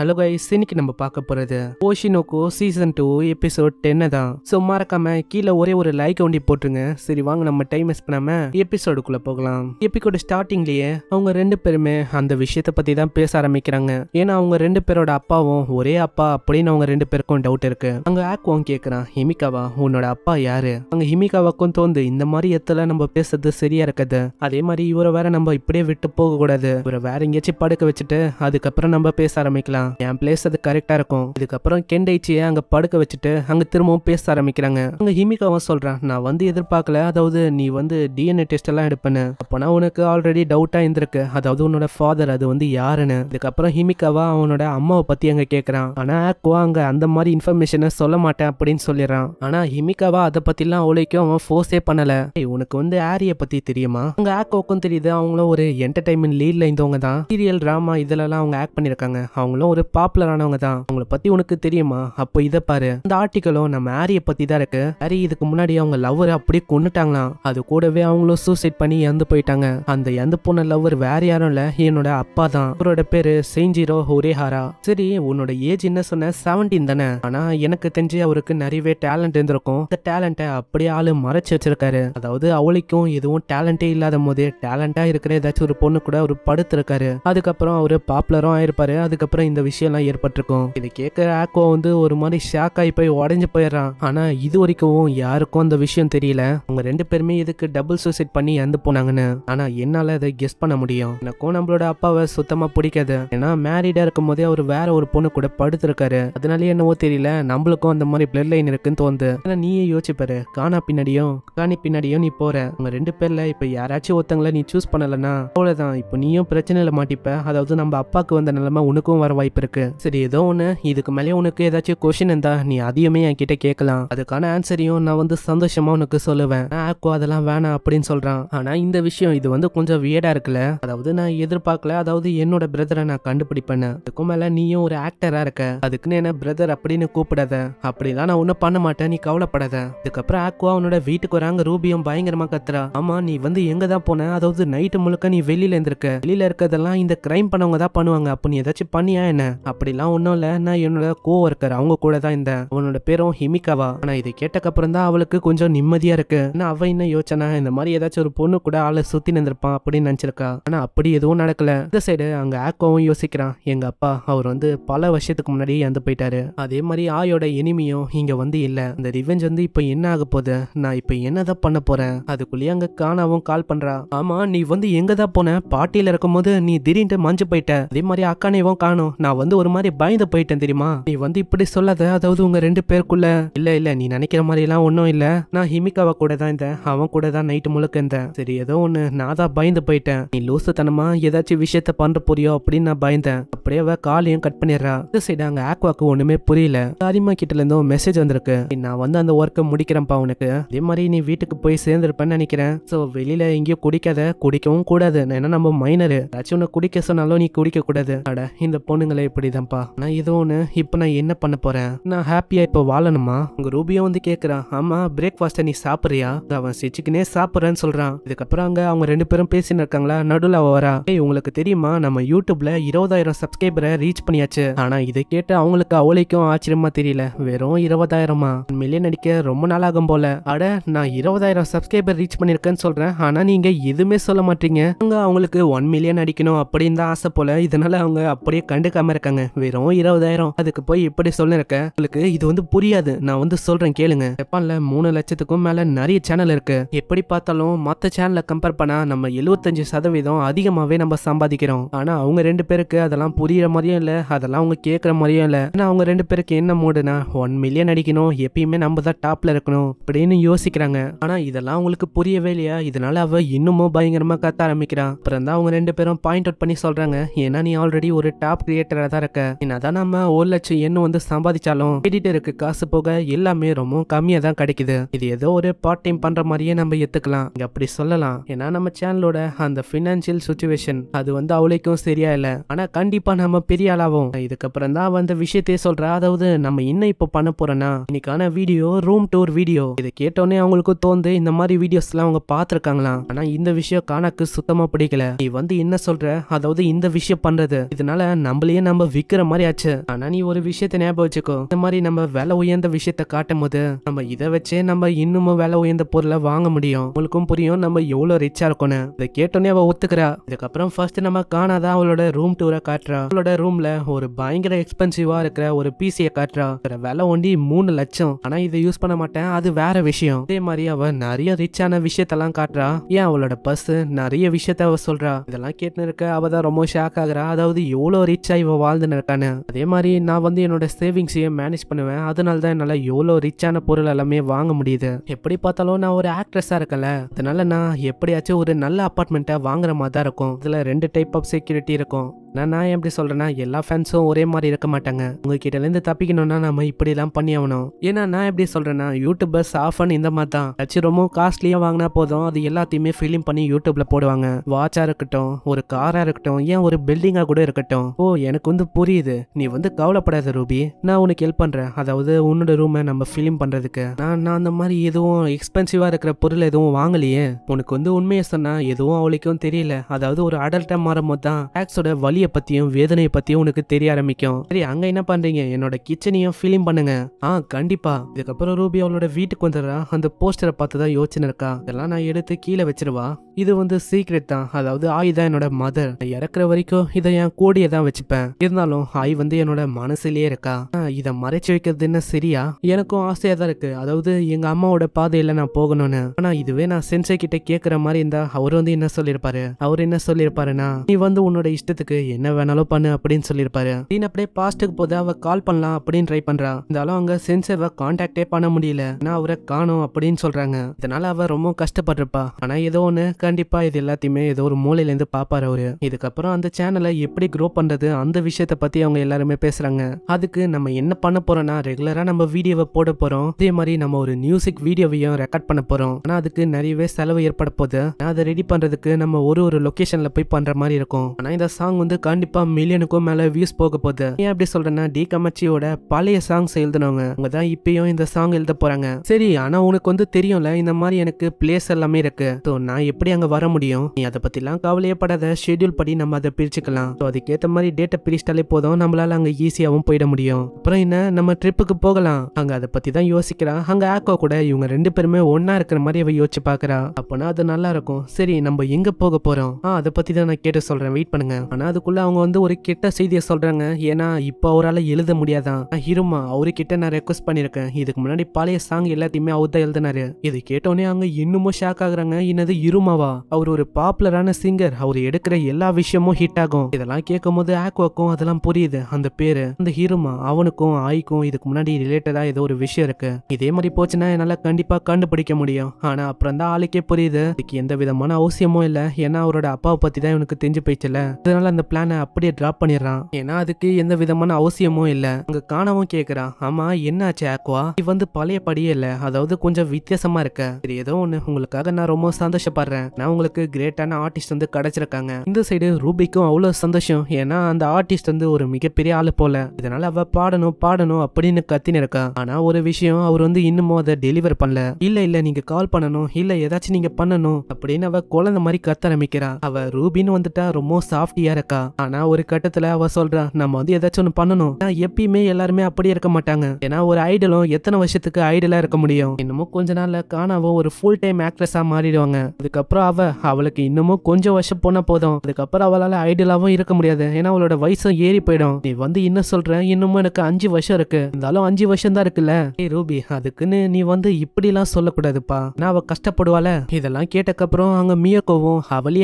hello guys இன்னைக்கு நம்ம பார்க்க போறது ஓஷினோக்கோ சீசன் டூ எபிசோட் டென்னு தான் ஸோ மறக்காம கீழே ஒரே ஒரு லைக் ஒண்டி போட்டுருங்க சரி வாங்க நம்ம டைம் மிஸ் பண்ணாம எபிசோடுக்குள்ள போகலாம் எபிக்கோட ஸ்டார்டிங்லயே அவங்க ரெண்டு பேருமே அந்த விஷயத்த பத்தி தான் பேச ஆரம்பிக்கிறாங்க ஏன்னா அவங்க ரெண்டு பேரோட அப்பாவும் ஒரே அப்பா அப்படின்னு அவங்க ரெண்டு பேருக்கும் டவுட் இருக்கு அங்க வாங்க கேட்கறான் ஹிமிகாவா உன்னோட அப்பா யாரு அங்க ஹிமிகாவாக்கும் தோந்து இந்த மாதிரி எத்தல நம்ம பேசுறது சரியா இருக்காது அதே மாதிரி இவரை வேற நம்ம இப்படியே விட்டு போக கூடாது இவரை வேற எங்கேயாச்சும் படுக்க வச்சுட்டு அதுக்கப்புறம் நம்ம பேச ஆரம்பிக்கலாம் சொல்லிடுறான் என் பிளேஸ் அது கரெக்டா இருக்கும் இதுக்கப்புறம் கெண்டைச்சியை அங்க படுக்க வச்சுட்டு அங்க திரும்பவும் பேச ஆரம்பிக்கிறாங்க அங்க ஹிமிகாவும் சொல்றான் நான் வந்து எதிர்பார்க்கல அதாவது நீ வந்து டிஎன்ஏ டெஸ்ட் எல்லாம் எடுப்பேன்னு அப்பனா உனக்கு ஆல்ரெடி டவுட்டா இருந்திருக்கு அதாவது உன்னோட ஃபாதர் அது வந்து யாருன்னு இதுக்கப்புறம் ஹிமிகாவா அவனோட அம்மாவை பத்தி அங்க கேக்குறான் ஆனா ஆக்வா அங்க அந்த மாதிரி இன்ஃபர்மேஷனை சொல்ல மாட்டேன் அப்படின்னு சொல்லிடுறான் ஆனா ஹிமிகாவா அதை பத்திலாம் அவளைக்கும் அவன் ஃபோர்ஸே பண்ணல உனக்கு வந்து ஆரிய பத்தி தெரியுமா அங்க ஆக்கோக்கும் தெரியுது அவங்களும் ஒரு என்டர்டைன்மெண்ட் லீட்ல இருந்தவங்க தான் சீரியல் டிராமா இதுலலாம் அவங்க ஆக்ட் பண்ணிருக்காங்க அவங்களும் ஒரு பாப்புலரானவங்க தான் அவங்கள பத்தி உனக்கு தெரியுமா அப்போ இதை பாரு இந்த ஆர்டிக்கலும் நம்ம ஆரிய பத்தி தான் இருக்கு ஹாரி இதுக்கு முன்னாடி அவங்க லவ்வர் அப்படியே கொண்டுட்டாங்களாம் அது கூடவே அவங்களும் சூசைட் பண்ணி இறந்து போயிட்டாங்க அந்த இறந்து போன லவ்வர் வேற யாரும் இல்ல என்னோட அப்பா தான் அவரோட பேரு செஞ்சிரோ ஹொரேஹாரா சரி உன்னோட ஏஜ் என்ன சொன்ன செவன்டீன் தானே ஆனா எனக்கு தெரிஞ்சு அவருக்கு நிறையவே டேலண்ட் இருந்திருக்கும் இந்த டேலண்ட்டை அப்படியே ஆளு மறைச்சு வச்சிருக்காரு அதாவது அவளுக்கும் எதுவும் டேலண்டே இல்லாத போதே டேலண்டா இருக்கிற ஏதாச்சும் ஒரு பொண்ணு கூட அவர் படுத்திருக்காரு அதுக்கப்புறம் அவரு பாப்புலரும் ஆயிருப்பாரு அதுக்கப்புறம் இந்த விஷயம்லாம் ஏற்பட்டிருக்கும் இதை கேட்குற ஆக்கோ வந்து ஒரு மாதிரி ஷாக் ஆகி போய் உடஞ்சு போயிடுறான் ஆனால் இது வரைக்கும் யாருக்கும் அந்த விஷயம் தெரியல அவங்க ரெண்டு பேருமே இதுக்கு டபுள் சூசைட் பண்ணி இறந்து போனாங்கன்னு ஆனால் என்னால் அதை கெஸ் பண்ண முடியும் எனக்கும் நம்மளோட அப்பாவை சுத்தமாக பிடிக்காது ஏன்னா மேரீடாக இருக்கும் போதே அவர் வேற ஒரு பொண்ணு கூட படுத்திருக்காரு அதனால என்னவோ தெரியல நம்மளுக்கும் அந்த மாதிரி பிளட் லைன் இருக்குன்னு தோணுது ஆனால் நீயே யோசிச்சுப்பாரு காணா பின்னாடியும் காணி பின்னாடியும் நீ போற உங்க ரெண்டு பேர்ல இப்போ யாராச்சும் ஒருத்தங்களை நீ சூஸ் பண்ணலன்னா அவ்வளவுதான் இப்போ நீயும் பிரச்சனையில் மாட்டிப்ப அதாவது நம்ம அப்பாவுக்கு வந்த நிலைமை உனக்கும் வர வாய்ப்பு வாய்ப்பு இருக்கு சரி ஏதோ ஒன்று இதுக்கு மேலே உனக்கு ஏதாச்சும் கொஷின் இருந்தா நீ அதையுமே கிட்ட கேட்கலாம் அதுக்கான ஆன்சரையும் நான் வந்து சந்தோஷமா உனக்கு சொல்லுவேன் ஆக்கோ அதெல்லாம் வேணாம் அப்படின்னு சொல்றான் ஆனா இந்த விஷயம் இது வந்து கொஞ்சம் வியடா இருக்குல்ல அதாவது நான் எதிர்பார்க்கல அதாவது என்னோட பிரதரை நான் கண்டுபிடிப்பேன் அதுக்கும் மேல நீயும் ஒரு ஆக்டரா இருக்க அதுக்குன்னு என்ன பிரதர் அப்படின்னு கூப்பிடாத அப்படிலாம் நான் ஒன்றும் பண்ண மாட்டேன் நீ கவலைப்படாத அதுக்கப்புறம் ஆக்குவா அவனோட வீட்டுக்கு வராங்க ரூபியும் பயங்கரமா கத்துறா ஆமா நீ வந்து எங்க தான் போன அதாவது நைட்டு முழுக்க நீ வெளியில இருந்திருக்க வெளியில இருக்கிறதெல்லாம் இந்த கிரைம் பண்ணவங்க தான் பண்ணுவாங்க அப்போ நீ ஏதாச்சும் பண்ணியா என்ன சொன்னேன் அப்படிலாம் ஒன்றும் இல்லை நான் என்னோட கோ ஒர்க்கர் அவங்க கூட தான் இருந்தேன் அவனோட பேரும் ஹிமிகாவா ஆனால் இதை கேட்டக்கப்புறம் தான் அவளுக்கு கொஞ்சம் நிம்மதியாக இருக்கு ஆனால் அவள் என்ன யோசனை இந்த மாதிரி ஏதாச்சும் ஒரு பொண்ணு கூட ஆளை சுற்றி நின்றுப்பான் அப்படின்னு நினச்சிருக்கா ஆனால் அப்படி எதுவும் நடக்கல இந்த சைடு அங்கே ஆக்கோவும் யோசிக்கிறான் எங்கள் அப்பா அவர் வந்து பல வருஷத்துக்கு முன்னாடி இறந்து போயிட்டாரு அதே மாதிரி ஆயோட இனிமையும் இங்கே வந்து இல்லை அந்த ரிவெஞ்ச் வந்து இப்போ என்ன ஆக போகுது நான் இப்போ என்னதான் பண்ண போகிறேன் அதுக்குள்ளேயே அங்கே காணாவும் கால் பண்ணுறா ஆமாம் நீ வந்து எங்கே தான் போன பாட்டியில் இருக்கும்போது நீ திடீர்னு மஞ்சு போயிட்ட அதே மாதிரி அக்கானேவும் காணும் நான் நான் வந்து ஒரு மாதிரி பயந்து போயிட்டேன் தெரியுமா நீ வந்து இப்படி சொல்லாத அதாவது உங்க ரெண்டு பேருக்குள்ள இல்ல இல்ல நீ நினைக்கிற மாதிரி எல்லாம் ஒன்றும் இல்ல நான் ஹிமிகாவா கூட தான் இருந்தேன் அவன் கூட தான் நைட்டு முழுக்க இருந்தேன் சரி ஏதோ ஒன்று நான் தான் பயந்து போயிட்டேன் நீ லூசுத்தனமா ஏதாச்சும் விஷயத்த பண்ற போறியோ அப்படின்னு நான் பயந்தேன் அப்படியே காலையும் கட் பண்ணிடுறா இந்த சைடு அங்க ஆக்வாக்கு ஒண்ணுமே புரியல தாரிமா கிட்ட இருந்து மெசேஜ் வந்திருக்கு நான் வந்து அந்த ஒர்க்கை முடிக்கிறேன்ப்பா உனக்கு அதே மாதிரி நீ வீட்டுக்கு போய் சேர்ந்துருப்பேன்னு நினைக்கிறேன் ஸோ வெளியில எங்கேயும் குடிக்காத குடிக்கவும் கூடாது ஏன்னா நம்ம மைனரு ஏதாச்சும் உன்னை குடிக்க சொன்னாலும் நீ குடிக்க கூடாது அட இந்த பொண்ணுங்களை வேலை இப்படிதான்ப்பா நான் இது ஒன்று இப்போ நான் என்ன பண்ண போறேன் நான் ஹாப்பியா இப்போ வாழணுமா உங்க ரூபியா வந்து கேட்குறான் ஆமா பிரேக்ஃபாஸ்ட்டை நீ சாப்பிட்றியா அவன் சிச்சுக்குனே சாப்பிட்றேன்னு சொல்றான் இதுக்கப்புறம் அங்க அவங்க ரெண்டு பேரும் பேசின்னு இருக்காங்களா நடுவில் வரா ஏய் உங்களுக்கு தெரியுமா நம்ம யூடியூப்ல இருபதாயிரம் சப்ஸ்கிரைபரை ரீச் பண்ணியாச்சு ஆனா இதை கேட்டு அவங்களுக்கு அவளைக்கும் ஆச்சரியமா தெரியல வெறும் இருபதாயிரமா உண்மையிலே நடிக்க ரொம்ப நாள் ஆகும் போல அட நான் இருபதாயிரம் சப்ஸ்கிரைபர் ரீச் பண்ணிருக்கேன்னு சொல்றேன் ஆனா நீங்க எதுவுமே சொல்ல மாட்டீங்க அவங்களுக்கு ஒன் மில்லியன் அடிக்கணும் அப்படின்னு தான் ஆசை போல இதனால அவங்க அப்படியே கண்டுக்காம இருக்காங்க வெறும் இருபதாயிரம் அதுக்கு போய் இப்படி சொல்லிருக்க உங்களுக்கு இது வந்து புரியாது நான் வந்து சொல்றேன் கேளுங்க ஜப்பான்ல மூணு லட்சத்துக்கும் மேல நிறைய சேனல் இருக்கு எப்படி பார்த்தாலும் மத்த சேனலை கம்பேர் பண்ணா நம்ம எழுபத்தஞ்சு சதவீதம் அதிகமாவே நம்ம சம்பாதிக்கிறோம் ஆனா அவங்க ரெண்டு பேருக்கு அதெல்லாம் புரியுற மாதிரியும் இல்ல அதெல்லாம் அவங்க கேக்குற மாதிரியும் இல்ல ஆனா அவங்க ரெண்டு பேருக்கு என்ன மூடுனா ஒன் மில்லியன் அடிக்கணும் எப்பயுமே நம்ம தான் டாப்ல இருக்கணும் அப்படின்னு யோசிக்கிறாங்க ஆனா இதெல்லாம் அவங்களுக்கு புரியவே இல்லையா இதனால அவ இன்னமும் பயங்கரமா கத்த ஆரம்பிக்கிறான் அப்புறம் தான் அவங்க ரெண்டு பேரும் பாயிண்ட் அவுட் பண்ணி சொல்றாங்க ஏன்னா நீ ஆல்ரெடி ஒரு டாப் கிரியேட்டர் தான் இருக்க என்னதான் நம்ம ஒரு லட்சம் என்ன வந்து சம்பாதிச்சாலும் இருக்க காசு போக எல்லாமே ரொம்ப கம்மியா தான் கிடைக்குது இது ஏதோ ஒரு பார்ட் டைம் பண்ற மாதிரியே நம்ம ஏத்துக்கலாம் அப்படி சொல்லலாம் ஏன்னா நம்ம சேனலோட அந்த பினான்சியல் சுச்சுவேஷன் அது வந்து அவளைக்கும் சரியா இல்ல ஆனா கண்டிப்பா நம்ம பெரிய ஆளாவும் இதுக்கப்புறம் தான் வந்த விஷயத்தையே சொல்ற அதாவது நம்ம என்ன இப்போ பண்ண போறோம்னா இன்னைக்கான வீடியோ ரூம் டூர் வீடியோ இதை கேட்டோன்னே அவங்களுக்கு தோந்து இந்த மாதிரி வீடியோஸ் எல்லாம் அவங்க பாத்திருக்காங்களாம் ஆனா இந்த விஷயம் காணாக்கு சுத்தமா பிடிக்கல நீ வந்து என்ன சொல்ற அதாவது இந்த விஷயம் பண்றது இதனால நம்மளையே நம்ம விக்கிற மாதிரி ஆச்சு ஆனா நீ ஒரு விஷயத்த ஞாபகம் வச்சுக்கோ இந்த மாதிரி நம்ம விலை உயர்ந்த விஷயத்த காட்டும் போது நம்ம இதை வச்சே நம்ம இன்னமும் விலை உயர்ந்த பொருளை வாங்க முடியும் உங்களுக்கும் புரியும் நம்ம எவ்வளவு ரிச்சா இருக்கோம்னு இதை கேட்டோன்னே அவ ஒத்துக்கிறா இதுக்கப்புறம் ஃபர்ஸ்ட் நம்ம காணாதான் அவளோட ரூம் டூரை காட்டுறா அவளோட ரூம்ல ஒரு பயங்கர எக்ஸ்பென்சிவா இருக்கிற ஒரு பிசியை காட்டுறா இதோட விலை ஒண்டி மூணு லட்சம் ஆனா இதை யூஸ் பண்ண மாட்டேன் அது வேற விஷயம் அதே மாதிரி அவ நிறைய ரிச்சான விஷயத்தெல்லாம் காட்டுறா ஏன் அவளோட பஸ் நிறைய விஷயத்த அவ சொல்றா இதெல்லாம் கேட்டு இருக்க அவ தான் ரொம்ப ஷாக் ஆகுறா அதாவது எவ்வளவு ரிச் இவ அவங்க வாழ்ந்து நடக்கானு அதே மாதிரி நான் வந்து என்னோட சேவிங்ஸையும் மேனேஜ் பண்ணுவேன் அதனால தான் என்னால் எவ்வளோ ரிச்சான பொருள் எல்லாமே வாங்க முடியுது எப்படி பார்த்தாலும் நான் ஒரு ஆக்ட்ரஸாக இருக்கல அதனால நான் எப்படியாச்சும் ஒரு நல்ல அப்பார்ட்மெண்ட்டை வாங்குற மாதிரி தான் இருக்கும் இதில் ரெண்டு டைப் ஆஃப் செக்யூரிட்டி இருக்கும் நான் நான் எப்படி சொல்கிறேன்னா எல்லா ஃபேன்ஸும் ஒரே மாதிரி இருக்க மாட்டாங்க உங்ககிட்டலேருந்து தப்பிக்கணும்னா நம்ம இப்படிலாம் பண்ணி ஆகணும் ஏன்னா நான் எப்படி சொல்கிறேன்னா யூடியூபர்ஸ் ஆஃபன் இந்த மாதிரி தான் ஏதாச்சும் ரொம்ப காஸ்ட்லியாக வாங்கினா போதும் அது எல்லாத்தையுமே ஃபிலிம் பண்ணி யூடியூப்ல போடுவாங்க வாட்சாக இருக்கட்டும் ஒரு காராக இருக்கட்டும் ஏன் ஒரு பில்டிங்காக கூட இருக்கட்டும் ஓ எனக்கு வந்து புரியுது நீ வந்து கவலைப்படாத ரூபி நான் உனக்கு ஹெல்ப் பண்ணுறேன் அதாவது உன்னோட ரூமை நம்ம ஃபிலிம் பண்ணுறதுக்கு நான் நான் அந்த மாதிரி எதுவும் எக்ஸ்பென்சிவாக இருக்கிற பொருள் எதுவும் வாங்கலையே உனக்கு வந்து உண்மையை சொன்னால் எதுவும் அவளுக்கும் தெரியல அதாவது ஒரு அடல்ட்டாக மாறும் போது தான் ஆக்ஸோட வழி வலியை பத்தியும் வேதனையை பற்றியும் உனக்கு தெரிய ஆரம்பிக்கும் சரி அங்க என்ன பண்றீங்க என்னோட கிச்சனையும் ஃபீலிங் பண்ணுங்க ஆ கண்டிப்பா இதுக்கப்புறம் ரூபி அவளோட வீட்டுக்கு வந்துடுறா அந்த போஸ்டரை பார்த்து தான் யோசனை இருக்கா இதெல்லாம் நான் எடுத்து கீழே வச்சிருவா இது வந்து சீக்ரெட் தான் அதாவது ஆய் தான் என்னோட மதர் இறக்குற வரைக்கும் இதை என் கூடியே தான் வச்சுப்பேன் இருந்தாலும் ஆய் வந்து என்னோட மனசுலயே இருக்கா இதை மறைச்சு வைக்கிறது என்ன சரியா எனக்கும் ஆசையா தான் இருக்கு அதாவது எங்க அம்மாவோட பாதையில நான் போகணும்னு ஆனா இதுவே நான் சென்சை கிட்ட கேக்குற மாதிரி இருந்தா அவர் வந்து என்ன சொல்லிருப்பாரு அவர் என்ன சொல்லிருப்பாருன்னா நீ வந்து உன்னோட இஷ்டத்துக்கு என்ன வேணாலும் பண்ணு அப்படின்னு சொல்லிருப்பாரு நீன் அப்படியே பாஸ்ட்டுக்கு போதே அவ கால் பண்ணலாம் அப்படின்னு ட்ரை பண்றா இருந்தாலும் அங்க சென்சர்வை கான்டாக்டே பண்ண முடியல ஆனா அவரை காணும் அப்படின்னு சொல்றாங்க இதனால அவ ரொம்ப கஷ்டப்பட்டிருப்பா ஆனா ஏதோ ஒண்ணு கண்டிப்பாக இது எல்லாத்தையுமே ஏதோ ஒரு மூலையிலேருந்து பார்ப்பார் அவர் இதுக்கப்புறம் அந்த சேனலை எப்படி க்ரோ பண்ணுறது அந்த விஷயத்த பற்றி அவங்க எல்லாருமே பேசுகிறாங்க அதுக்கு நம்ம என்ன பண்ண போறோம்னா ரெகுலராக நம்ம வீடியோவை போட போகிறோம் அதே மாதிரி நம்ம ஒரு மியூசிக் வீடியோவையும் ரெக்கார்ட் பண்ண போகிறோம் ஆனால் அதுக்கு நிறையவே செலவு ஏற்பட போகுது அதை ரெடி பண்ணுறதுக்கு நம்ம ஒரு ஒரு லொக்கேஷனில் போய் பண்ற மாதிரி இருக்கும் ஆனால் இந்த சாங் வந்து கண்டிப்பாக மில்லியனுக்கும் மேலே வியூஸ் போக போகுது ஏன் அப்படி சொல்றேன்னா டி கமச்சியோட பழைய சாங்ஸ் எழுதுனவங்க அவங்க தான் இப்பயும் இந்த சாங் எழுத போறாங்க சரி ஆனால் உனக்கு வந்து தெரியும்ல இந்த மாதிரி எனக்கு பிளேஸ் எல்லாமே இருக்குது ஸோ நான் எப்படி அங்க வர முடியும் நீ அதை பற்றிலாம் கவலையே படாத ஷெடியூல் படி நம்ம அதை பிரிச்சுக்கலாம் ஸோ அதுக்கேற்ற மாதிரி டேட்டை பிரிச்சிட்டாலே போதும் நம்மளால அங்கே ஈஸியாகவும் போயிட முடியும் அப்புறம் என்ன நம்ம ட்ரிப்புக்கு போகலாம் அங்க அதை பற்றி தான் யோசிக்கிறான் அங்க ஆக்கோ கூட இவங்க ரெண்டு பேருமே ஒன்னா இருக்கிற மாதிரி அவ யோசிச்சு பாக்குறா அப்போனா அது நல்லா இருக்கும் சரி நம்ம எங்க போக போறோம் ஆ அதை பத்தி தான் நான் கேட்டு சொல்கிறேன் வெயிட் பண்ணுங்க ஆனால் அதுக்குள்ள அவங்க வந்து ஒரு கெட்ட செய்தியை சொல்கிறாங்க ஏன்னா இப்போ அவரால் எழுத முடியாதான் ஹீரோமா அவருக்கிட்ட நான் ரெக்வஸ்ட் பண்ணியிருக்கேன் இதுக்கு முன்னாடி பழைய சாங் எல்லாத்தையுமே அவர் தான் எழுதினாரு இது கேட்டோடனே அவங்க இன்னமும் ஷாக் ஆகுறாங்க என்னது இருமாவா ஆக்வா அவர் ஒரு பாப்புலரான சிங்கர் அவர் எடுக்கிற எல்லா விஷயமும் ஹிட் ஆகும் இதெல்லாம் கேட்கும் போது ஆக்வாக்கும் அதெல்லாம் புரியுது அந்த பேரு அந்த ஹீரோமா அவனுக்கும் ஆய்க்கும் இதுக்கு முன்னாடி ரிலேட்டடா ஏதோ ஒரு விஷயம் இருக்கு இதே மாதிரி போச்சுன்னா என்னால கண்டிப்பா கண்டுபிடிக்க முடியும் ஆனா அப்புறம் தான் ஆளுக்கே புரியுது இதுக்கு எந்த விதமான அவசியமும் இல்ல ஏன்னா அவரோட அப்பாவை பத்தி தான் இவனுக்கு தெரிஞ்சு போயிடுச்சுல அதனால அந்த பிளானை அப்படியே டிராப் பண்ணிடுறான் ஏன்னா அதுக்கு எந்த விதமான அவசியமும் இல்ல அங்க காணவும் கேக்குறான் ஆமா என்னாச்சு ஆக்வா இது வந்து பழைய படியே இல்ல அதாவது கொஞ்சம் வித்தியாசமா இருக்க இது ஏதோ ஒண்ணு உங்களுக்காக நான் ரொம்ப சந்தோஷப்படுறேன் நான் அவங்களுக்கு கிரேட்டான ஆர்டிஸ்ட் வந்து கிடைச்சிருக்காங்க இந்த சைடு ரூபிக்கும் அவ்வளோ சந்தோஷம் ஏன்னா அந்த ஆர்டிஸ்ட் வந்து ஒரு மிகப்பெரிய ஆள் போல இதனால அவ பாடணும் பாடணும் அப்படின்னு கத்தின்னு இருக்கா ஆனா ஒரு விஷயம் அவர் வந்து இன்னமும் அதை டெலிவர் பண்ணல இல்ல இல்ல நீங்க கால் பண்ணணும் இல்ல ஏதாச்சும் நீங்க பண்ணணும் அப்படின்னு அவ குழந்தை மாதிரி கத்த ஆரம்பிக்கிறா அவ ரூபின்னு வந்துட்டா ரொம்ப சாஃப்டியா இருக்கா ஆனா ஒரு கட்டத்துல அவ சொல்றா நம்ம வந்து ஏதாச்சும் ஒண்ணு பண்ணணும் எப்பயுமே எல்லாருமே அப்படியே இருக்க மாட்டாங்க ஏன்னா ஒரு ஐடலும் எத்தனை வருஷத்துக்கு ஐடலா இருக்க முடியும் இன்னமும் கொஞ்ச நாள்ல காணாவும் ஒரு ஃபுல் டைம் ஆக்ட்ரஸா மாறிடுவாங்க அதுக்கப்புறம் அவ அவளுக்கு இன்னமும் கொஞ்சம் வருஷம் போனால் போதும் அதுக்கப்புறம் அவளால ஐடியலாவும் இருக்க முடியாது ஏன்னா அவளோட வயசும் ஏறி போயிடும் நீ வந்து இன்னும் சொல்ற இன்னமும் எனக்கு அஞ்சு வருஷம் இருக்கு இருந்தாலும் அஞ்சு வருஷம் தான் இருக்குல்ல ஏ ரூபி அதுக்குன்னு நீ வந்து இப்படிலாம் சொல்லக்கூடாதுப்பா நான் அவள் கஷ்டப்படுவாள இதெல்லாம் கேட்டக்கப்புறம் அங்க மியக்கோவும் அவளே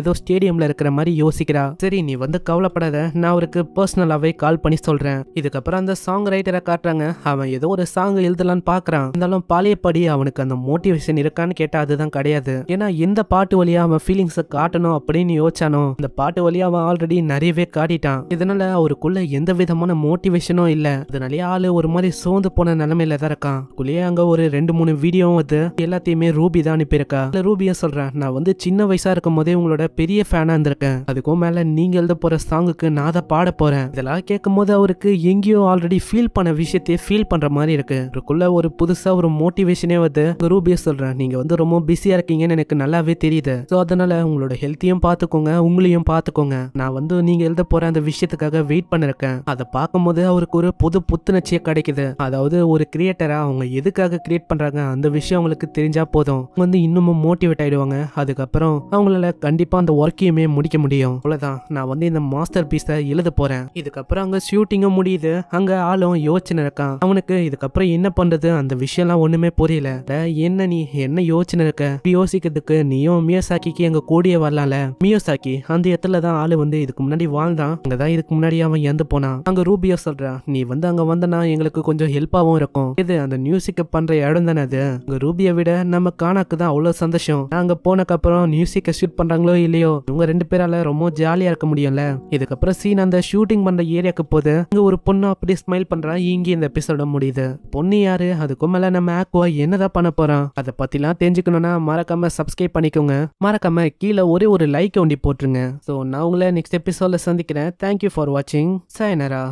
ஏதோ ஸ்டேடியம்ல இருக்கிற மாதிரி யோசிக்கிறா சரி நீ வந்து கவலைப்படாத நான் அவருக்கு பர்சனலாவே கால் பண்ணி சொல்றேன் இதுக்கப்புறம் அந்த சாங் ரைட்டரை காட்டுறாங்க அவன் ஏதோ ஒரு சாங் எழுதலான்னு பார்க்குறான் இருந்தாலும் பழையபடி அவனுக்கு அந்த மோட்டிவேஷன் இருக்கான்னு கேட்டால் அதுதான் கிடையாது ஏன்னா இந்த பாட்டு வழியா அவன் ஃபீலிங்ஸை காட்டணும் அப்படின்னு யோசிச்சானோ இந்த பாட்டு வழியா அவன் ஆல்ரெடி நிறையவே காட்டிட்டான் இதனால அவருக்குள்ள எந்த விதமான மோட்டிவேஷனும் இல்ல அதனாலேயே ஆளு ஒரு மாதிரி சோர்ந்து போன நிலைமையில தான் இருக்கான் குள்ளேயே அங்க ஒரு ரெண்டு மூணு வீடியோ வந்து எல்லாத்தையுமே ரூபி தான் அனுப்பியிருக்கா ரூபியா சொல்றேன் நான் வந்து சின்ன வயசா இருக்கும் போதே உங்களோட பெரிய ஃபேனா இருந்திருக்கேன் அதுக்கும் மேல நீங்க எழுத போற சாங்குக்கு நான் அதை பாட போறேன் இதெல்லாம் கேட்கும் போது அவருக்கு எங்கேயோ ஆல்ரெடி ஃபீல் பண்ண விஷயத்தையே ஃபீல் பண்ற மாதிரி இருக்கு அவருக்குள்ள ஒரு புதுசா ஒரு மோட்டிவேஷனே வந்து ரூபியா சொல்றேன் நீங்க வந்து ரொம்ப பிஸியா இருக்கீங்கன்னு எனக்கு நல்லா நல்லாவே தெரியுது ஸோ அதனால உங்களோட ஹெல்த்தையும் பார்த்துக்கோங்க உங்களையும் பார்த்துக்கோங்க நான் வந்து நீங்க எழுத போற அந்த விஷயத்துக்காக வெயிட் பண்ணிருக்கேன் அதை பார்க்கும்போது அவருக்கு ஒரு புது புத்துணர்ச்சியை கிடைக்குது அதாவது ஒரு கிரியேட்டரா அவங்க எதுக்காக கிரியேட் பண்றாங்க அந்த விஷயம் அவங்களுக்கு தெரிஞ்சா போதும் வந்து இன்னமும் மோட்டிவேட் ஆயிடுவாங்க அதுக்கப்புறம் அவங்களால கண்டிப்பா அந்த ஒர்க்கையுமே முடிக்க முடியும் அவ்வளவுதான் நான் வந்து இந்த மாஸ்டர் பீஸை எழுத போறேன் இதுக்கப்புறம் அங்க ஷூட்டிங்கும் முடியுது அங்க ஆளும் யோசனை இருக்கான் அவனுக்கு இதுக்கப்புறம் என்ன பண்றது அந்த விஷயம்லாம் ஒண்ணுமே புரியல என்ன நீ என்ன யோசனை இருக்க யோசிக்கிறதுக்கு நீயும் மியோசாக்கிக்கு எங்க கூடிய வரலாம்ல மியோசாக்கி அந்த இடத்துல தான் ஆளு வந்து இதுக்கு முன்னாடி வாழ்ந்தான் அங்கதான் இதுக்கு முன்னாடி அவன் இறந்து போனான் அங்க ரூபியோ சொல்றா நீ வந்து அங்க வந்தனா எங்களுக்கு கொஞ்சம் ஹெல்ப்பாவும் இருக்கும் இது அந்த மியூசிக் பண்ற இடம் தானே அது அங்க ரூபியை விட நம்ம காணாக்கு தான் அவ்வளவு சந்தோஷம் போனக்கு அப்புறம் மியூசிக்க ஷூட் பண்றாங்களோ இல்லையோ இவங்க ரெண்டு பேரால ரொம்ப ஜாலியா இருக்க முடியும்ல இதுக்கப்புறம் சீன் அந்த ஷூட்டிங் பண்ற ஏரியாக்கு போது அங்க ஒரு பொண்ணு அப்படி ஸ்மைல் பண்றா இங்க இந்த எபிசோட முடியுது பொண்ணு யாரு அதுக்கும் மேல நம்ம ஆக்குவா என்னதான் பண்ண போறான் அதை பத்திலாம் தெரிஞ்சுக்கணும்னா மறக்காம சப்ஸ்கிரைப் பண்ணி பண்ணிக்கோங்க மறக்காம கீழே ஒரே ஒரு லைக் ஒண்டி போட்டுருங்க ஸோ நான் உங்களை நெக்ஸ்ட் எபிசோட சந்திக்கிறேன் தேங்க்யூ ஃபார் வாட்சிங் சாய்னரா